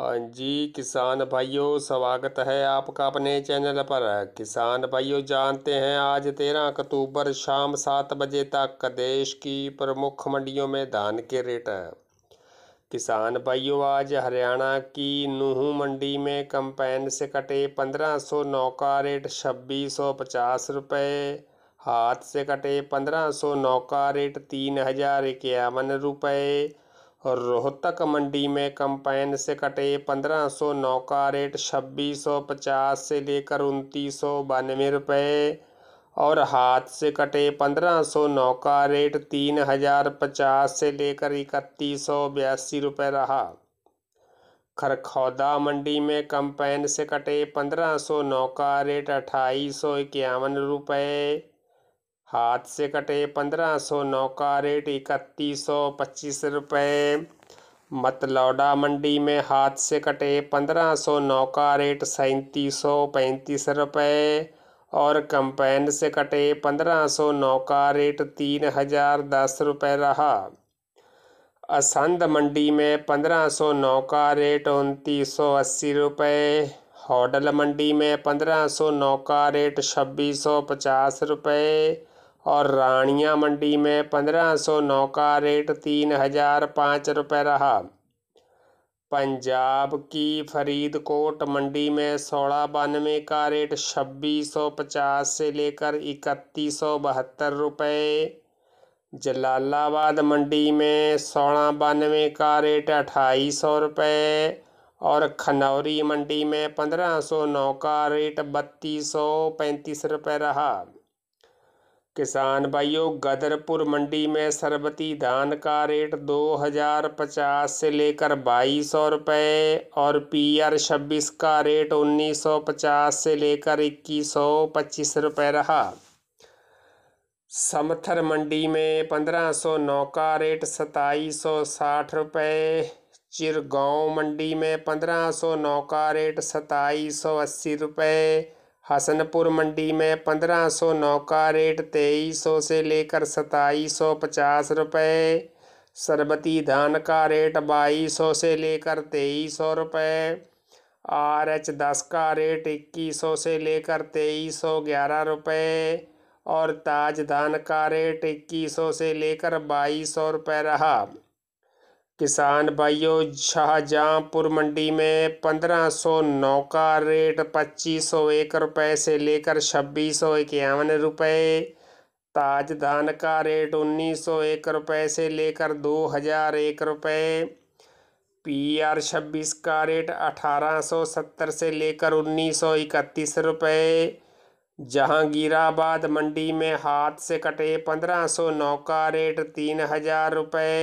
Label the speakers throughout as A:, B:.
A: हाँ जी किसान भाइयों स्वागत है आपका अपने चैनल पर किसान भाइयों जानते हैं आज तेरह अक्टूबर शाम सात बजे तक देश की प्रमुख मंडियों में धान के रेट किसान भाइयों आज हरियाणा की नूह मंडी में कंपेन से कटे पंद्रह सौ नौ का रेट छब्बीस सौ पचास रुपये हाथ से कटे पंद्रह सौ नौ का रेट तीन हजार इक्यावन रुपये रोहतक मंडी में कंपाइन से कटे सौ नौ का रेट छब्बीस सौ पचास से लेकर उनतीस सौ बानवे रुपये और हाथ से कटे नौ का रेट तीन हजार पचास से लेकर इकतीस सौ बयासी रुपये रहा खरखौदा मंडी में कंपाइन से कटे नौ का रेट अट्ठाईस सौ इक्यावन रुपये हाथ से कटे पंद्रह सौ नौ का रेट इकतीस सौ पच्चीस रुपये मतलौडा मंडी में हाथ से कटे पंद्रह सौ नौ का रेट सैंतीस सौ पैंतीस रुपये और कंपेन से कटे पंद्रह सौ नौ का रेट तीन हजार दस रुपये रहा असंध मंडी में पंद्रह सौ नौ का रेट उनतीस सौ अस्सी रुपये होडल मंडी में पंद्रह सौ नौ का रेट छब्बीस सौ पचास रुपये और रानिया मंडी में पंद्रह सौ नौ का रेट तीन हजार पाँच रुपये रहा पंजाब की फरीदकोट मंडी में सोलह बानवे का रेट छब्बीस सौ पचास से लेकर इकतीस सौ बहत्तर रुपये जलालाबाद मंडी में सोलह बानवे का रेट अट्ठाईस सौ रुपये और खनौरी मंडी में पंद्रह सौ नौ का रेट बत्तीस सौ पैंतीस रुपये रहा किसान भाइयों गदरपुर मंडी में सरबती धान का रेट दो हज़ार पचास से लेकर बाईस सौ रुपये और पी आर छब्बीस का रेट उन्नीस सौ पचास से लेकर इक्कीस सौ पच्चीस रुपये रहा समथर मंडी में पंद्रह सौ नौ का रेट सताईस सौ साठ रुपये चिरगांव मंडी में पंद्रह सौ नौ का रेट सताईस सौ अस्सी रुपये हसनपुर मंडी में पंद्रह सौ नौ का रेट तेईस सौ से लेकर सताईस सौ पचास रुपये शरबती धान का रेट बाईस सौ से लेकर तेईस सौ रुपये आर एच दस का रेट इक्कीस सौ से लेकर तेईस सौ ग्यारह रुपये और ताज धान का रेट इक्कीस सौ से लेकर बाईस सौ रुपये रहा किसान भाइयों शाहजहांपुर मंडी में पंद्रह सौ नौ का रेट पच्चीस सौ एक रुपये से लेकर छब्बीस सौ इक्यावन रुपये ताज धान का रेट उन्नीस सौ एक रुपये से लेकर दो हज़ार एक रुपये पी आर छब्बीस का रेट अठारह सौ सत्तर से लेकर उन्नीस सौ इकतीस रुपये जहांगीराबाद मंडी में हाथ से कटे पंद्रह सौ नौ का रेट तीन हज़ार रुपये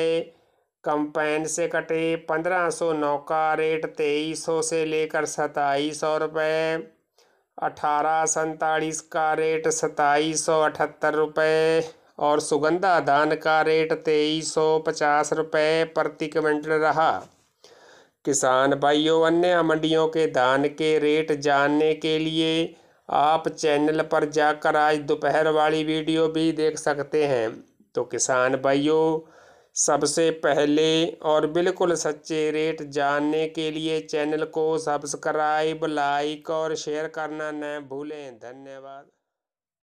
A: कंपेन से कटे पंद्रह सौ नौ का रेट तेईस सौ से लेकर सताईस सौ रुपये अठारह सैतालीस का रेट सताईस सौ अठहत्तर रुपये और सुगंधा धान का रेट तेईस सौ पचास रुपये प्रति क्विंटल रहा किसान भाइयों अन्य मंडियों के धान के रेट जानने के लिए आप चैनल पर जाकर आज दोपहर वाली वीडियो भी देख सकते हैं तो किसान भाइयों सबसे पहले और बिल्कुल सच्चे रेट जानने के लिए चैनल को सब्सक्राइब लाइक और शेयर करना न भूलें धन्यवाद